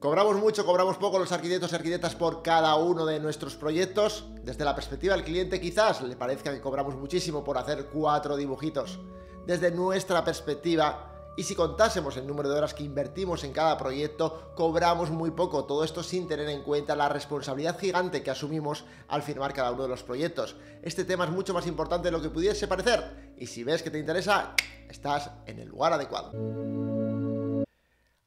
Cobramos mucho, cobramos poco los arquitectos y arquitectas por cada uno de nuestros proyectos. Desde la perspectiva del cliente quizás le parezca que cobramos muchísimo por hacer cuatro dibujitos. Desde nuestra perspectiva, y si contásemos el número de horas que invertimos en cada proyecto, cobramos muy poco, todo esto sin tener en cuenta la responsabilidad gigante que asumimos al firmar cada uno de los proyectos. Este tema es mucho más importante de lo que pudiese parecer, y si ves que te interesa, estás en el lugar adecuado.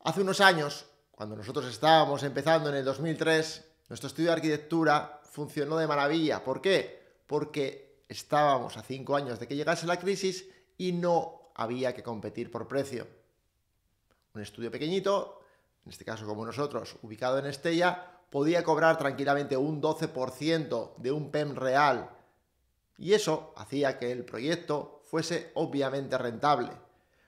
Hace unos años, cuando nosotros estábamos empezando en el 2003, nuestro estudio de arquitectura funcionó de maravilla. ¿Por qué? Porque estábamos a cinco años de que llegase la crisis y no había que competir por precio. Un estudio pequeñito, en este caso como nosotros, ubicado en Estella, podía cobrar tranquilamente un 12% de un PEM real. Y eso hacía que el proyecto fuese obviamente rentable.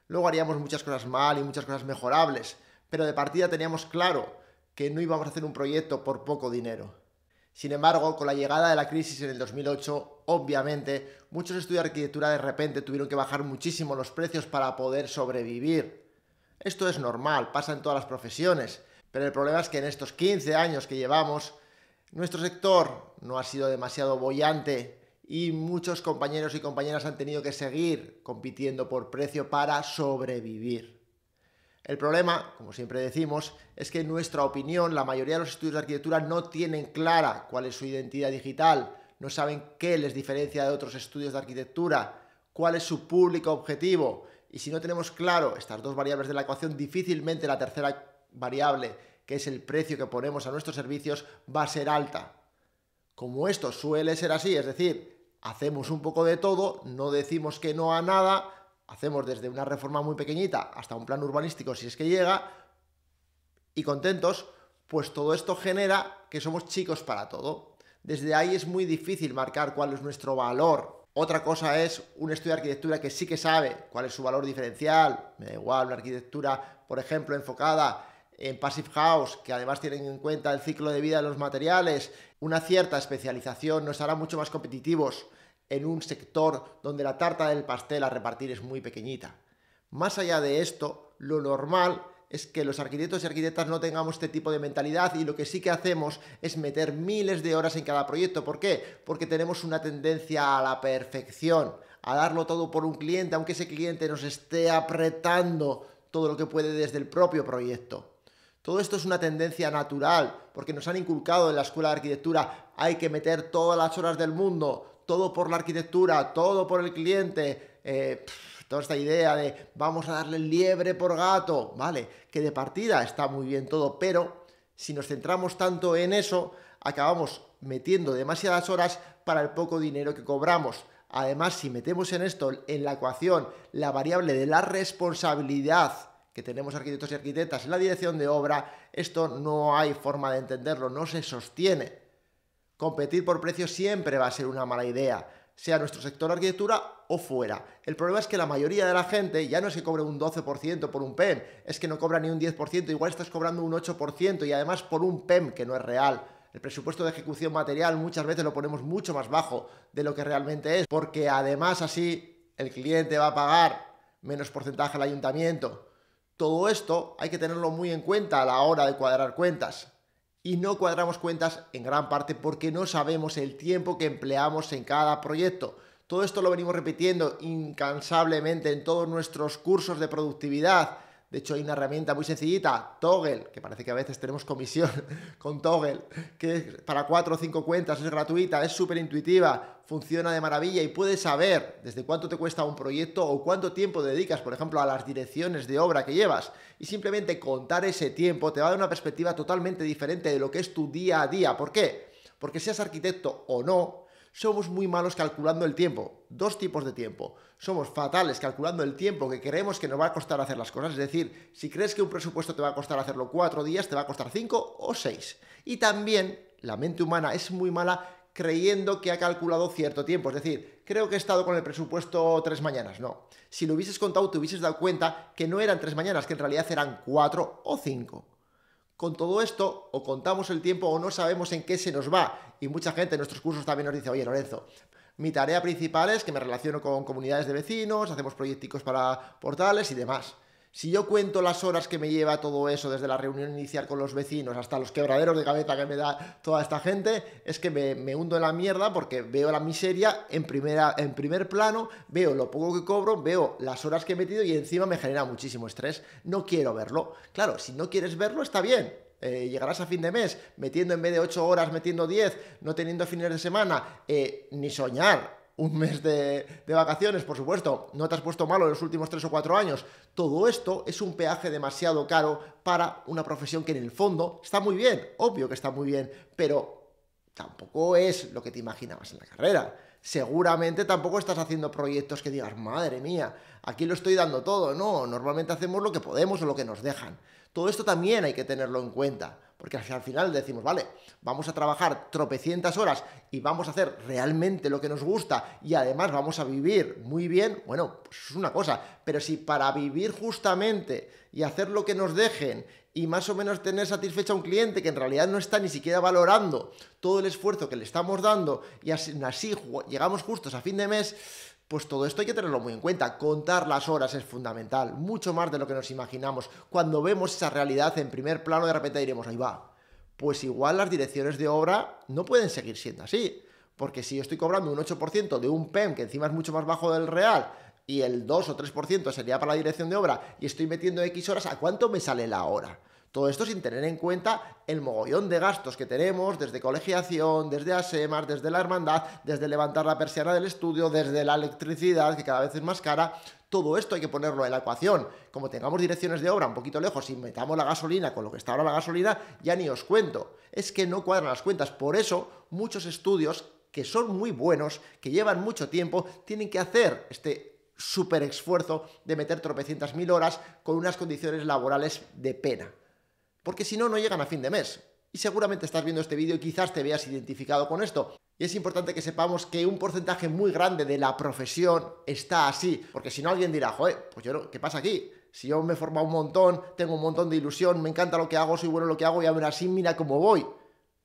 Luego haríamos muchas cosas mal y muchas cosas mejorables, pero de partida teníamos claro que no íbamos a hacer un proyecto por poco dinero. Sin embargo, con la llegada de la crisis en el 2008, obviamente, muchos estudios de arquitectura de repente tuvieron que bajar muchísimo los precios para poder sobrevivir. Esto es normal, pasa en todas las profesiones, pero el problema es que en estos 15 años que llevamos, nuestro sector no ha sido demasiado bollante y muchos compañeros y compañeras han tenido que seguir compitiendo por precio para sobrevivir. El problema, como siempre decimos, es que en nuestra opinión la mayoría de los estudios de arquitectura no tienen clara cuál es su identidad digital, no saben qué les diferencia de otros estudios de arquitectura, cuál es su público objetivo. Y si no tenemos claro estas dos variables de la ecuación, difícilmente la tercera variable, que es el precio que ponemos a nuestros servicios, va a ser alta. Como esto suele ser así, es decir, hacemos un poco de todo, no decimos que no a nada, hacemos desde una reforma muy pequeñita hasta un plan urbanístico si es que llega, y contentos, pues todo esto genera que somos chicos para todo. Desde ahí es muy difícil marcar cuál es nuestro valor. Otra cosa es un estudio de arquitectura que sí que sabe cuál es su valor diferencial. Me da igual, la arquitectura, por ejemplo, enfocada en Passive House, que además tienen en cuenta el ciclo de vida de los materiales, una cierta especialización nos hará mucho más competitivos en un sector donde la tarta del pastel a repartir es muy pequeñita. Más allá de esto, lo normal es que los arquitectos y arquitectas no tengamos este tipo de mentalidad y lo que sí que hacemos es meter miles de horas en cada proyecto. ¿Por qué? Porque tenemos una tendencia a la perfección, a darlo todo por un cliente, aunque ese cliente nos esté apretando todo lo que puede desde el propio proyecto. Todo esto es una tendencia natural, porque nos han inculcado en la escuela de arquitectura, hay que meter todas las horas del mundo, todo por la arquitectura, todo por el cliente, eh, toda esta idea de vamos a darle liebre por gato, ¿vale? Que de partida está muy bien todo, pero si nos centramos tanto en eso, acabamos metiendo demasiadas horas para el poco dinero que cobramos. Además, si metemos en esto, en la ecuación, la variable de la responsabilidad que tenemos arquitectos y arquitectas en la dirección de obra, esto no hay forma de entenderlo, no se sostiene. Competir por precio siempre va a ser una mala idea, sea nuestro sector arquitectura o fuera. El problema es que la mayoría de la gente ya no es que cobre un 12% por un PEM, es que no cobra ni un 10%, igual estás cobrando un 8% y además por un PEM que no es real. El presupuesto de ejecución material muchas veces lo ponemos mucho más bajo de lo que realmente es, porque además así el cliente va a pagar menos porcentaje al ayuntamiento. Todo esto hay que tenerlo muy en cuenta a la hora de cuadrar cuentas y no cuadramos cuentas en gran parte porque no sabemos el tiempo que empleamos en cada proyecto. Todo esto lo venimos repitiendo incansablemente en todos nuestros cursos de productividad de hecho, hay una herramienta muy sencillita, Toggle, que parece que a veces tenemos comisión con Toggle, que para cuatro o cinco cuentas es gratuita, es súper intuitiva, funciona de maravilla y puedes saber desde cuánto te cuesta un proyecto o cuánto tiempo dedicas, por ejemplo, a las direcciones de obra que llevas. Y simplemente contar ese tiempo te va a dar una perspectiva totalmente diferente de lo que es tu día a día. ¿Por qué? Porque seas arquitecto o no, somos muy malos calculando el tiempo. Dos tipos de tiempo. Somos fatales calculando el tiempo que creemos que nos va a costar hacer las cosas. Es decir, si crees que un presupuesto te va a costar hacerlo cuatro días, te va a costar cinco o seis. Y también la mente humana es muy mala creyendo que ha calculado cierto tiempo. Es decir, creo que he estado con el presupuesto tres mañanas. No. Si lo hubieses contado, te hubieses dado cuenta que no eran tres mañanas, que en realidad eran cuatro o cinco. Con todo esto, o contamos el tiempo o no sabemos en qué se nos va. Y mucha gente en nuestros cursos también nos dice, oye Lorenzo, mi tarea principal es que me relaciono con comunidades de vecinos, hacemos proyectos para portales y demás. Si yo cuento las horas que me lleva todo eso, desde la reunión inicial con los vecinos hasta los quebraderos de cabeza que me da toda esta gente, es que me, hundo en la mierda porque veo la miseria en, primera, en primer plano, veo lo poco que cobro, veo las horas que he metido y encima me genera muchísimo estrés. No quiero verlo. Claro, si no quieres verlo está bien, eh, llegarás a fin de mes metiendo en vez de 8 horas, metiendo 10, no teniendo fines de semana, eh, ni soñar un mes de, vacaciones, por supuesto, no te has puesto malo en los últimos tres o cuatro años. Todo esto es un peaje demasiado caro para una profesión que en el fondo está muy bien, obvio que está muy bien, pero tampoco es lo que te imaginabas en la carrera seguramente tampoco estás haciendo proyectos que digas, madre mía, aquí lo estoy dando todo. No, normalmente hacemos lo que podemos o lo que nos dejan. Todo esto también hay que tenerlo en cuenta, porque al final decimos, vale, vamos a trabajar tropecientas horas y vamos a hacer realmente lo que nos gusta y además vamos a vivir muy bien, bueno, pues es una cosa, pero si para vivir justamente y hacer lo que nos dejen y más o menos tener satisfecho a un cliente que en realidad no está ni siquiera valorando todo el esfuerzo que le estamos dando y así, así llegamos justos a fin de mes, pues todo esto hay que tenerlo muy en cuenta. Contar las horas es fundamental, mucho más de lo que nos imaginamos. Cuando vemos esa realidad en primer plano, de repente diremos, ahí va. Pues igual las direcciones de obra no pueden seguir siendo así. Porque si yo estoy cobrando un 8% de un PEM, que encima es mucho más bajo del real, y el 2 o 3% sería para la dirección de obra y estoy metiendo X horas, ¿a cuánto me sale la hora? Todo esto sin tener en cuenta el mogollón de gastos que tenemos desde colegiación, desde ASEMAS, e desde la hermandad, desde levantar la persiana del estudio, desde la electricidad, que cada vez es más cara. Todo esto hay que ponerlo en la ecuación. Como tengamos direcciones de obra un poquito lejos y metamos la gasolina con lo que está ahora la gasolina, ya ni os cuento. Es que no cuadran las cuentas. Por eso, muchos estudios que son muy buenos, que llevan mucho tiempo, tienen que hacer este súper esfuerzo de meter tropecientas mil horas con unas condiciones laborales de pena. Porque si no, no llegan a fin de mes. Y seguramente estás viendo este vídeo y quizás te veas identificado con esto. Y es importante que sepamos que un porcentaje muy grande de la profesión está así. Porque si no, alguien dirá, joder, pues yo, ¿qué pasa aquí? Si yo me he formado un montón, tengo un montón de ilusión, me encanta lo que hago, soy bueno en lo que hago y ahora así mira cómo voy.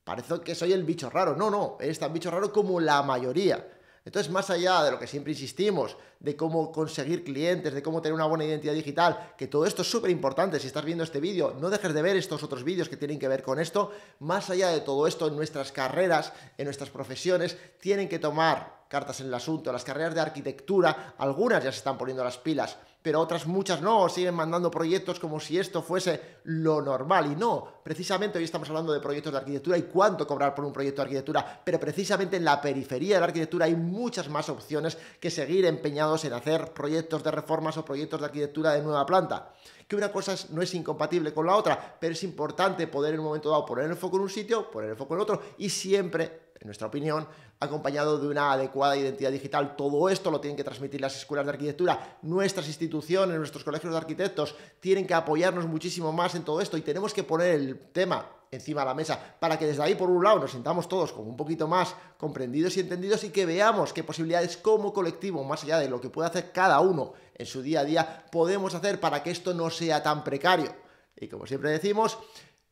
Parece que soy el bicho raro. No, no, eres tan bicho raro como la mayoría. Entonces, más allá de lo que siempre insistimos, de cómo conseguir clientes, de cómo tener una buena identidad digital, que todo esto es súper importante, si estás viendo este vídeo, no dejes de ver estos otros vídeos que tienen que ver con esto, más allá de todo esto, en nuestras carreras, en nuestras profesiones, tienen que tomar cartas en el asunto, las carreras de arquitectura, algunas ya se están poniendo las pilas, pero otras muchas no, siguen mandando proyectos como si esto fuese lo normal. Y no, precisamente hoy estamos hablando de proyectos de arquitectura y cuánto cobrar por un proyecto de arquitectura, pero precisamente en la periferia de la arquitectura hay muchas más opciones que seguir empeñados en hacer proyectos de reformas o proyectos de arquitectura de nueva planta que una cosa no es incompatible con la otra, pero es importante poder en un momento dado poner el foco en un sitio, poner el foco en otro y siempre en nuestra opinión, acompañado de una adecuada identidad digital. Todo esto lo tienen que transmitir las escuelas de arquitectura, nuestras instituciones, nuestros colegios de arquitectos, tienen que apoyarnos muchísimo más en todo esto y tenemos que poner el tema encima de la mesa para que desde ahí, por un lado, nos sintamos todos como un poquito más comprendidos y entendidos y que veamos qué posibilidades como colectivo, más allá de lo que puede hacer cada uno en su día a día, podemos hacer para que esto no sea tan precario. Y como siempre decimos,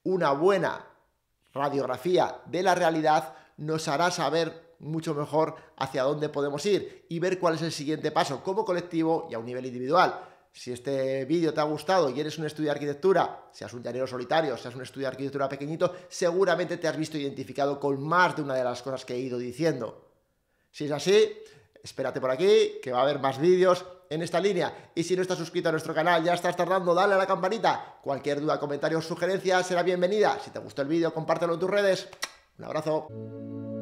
una buena radiografía de la realidad nos hará saber mucho mejor hacia dónde podemos ir y ver cuál es el siguiente paso como colectivo y a un nivel individual. Si este vídeo te ha gustado y eres un estudio de arquitectura, seas un llanero solitario, seas un estudio de arquitectura pequeñito, seguramente te has visto identificado con más de una de las cosas que he ido diciendo. Si es así, espérate por aquí, que va a haber más vídeos en esta línea. Y si no estás suscrito a nuestro canal, ya estás tardando, dale a la campanita. Cualquier duda, comentario o sugerencia será bienvenida. Si te gustó el vídeo, compártelo en tus redes. Un abrazo.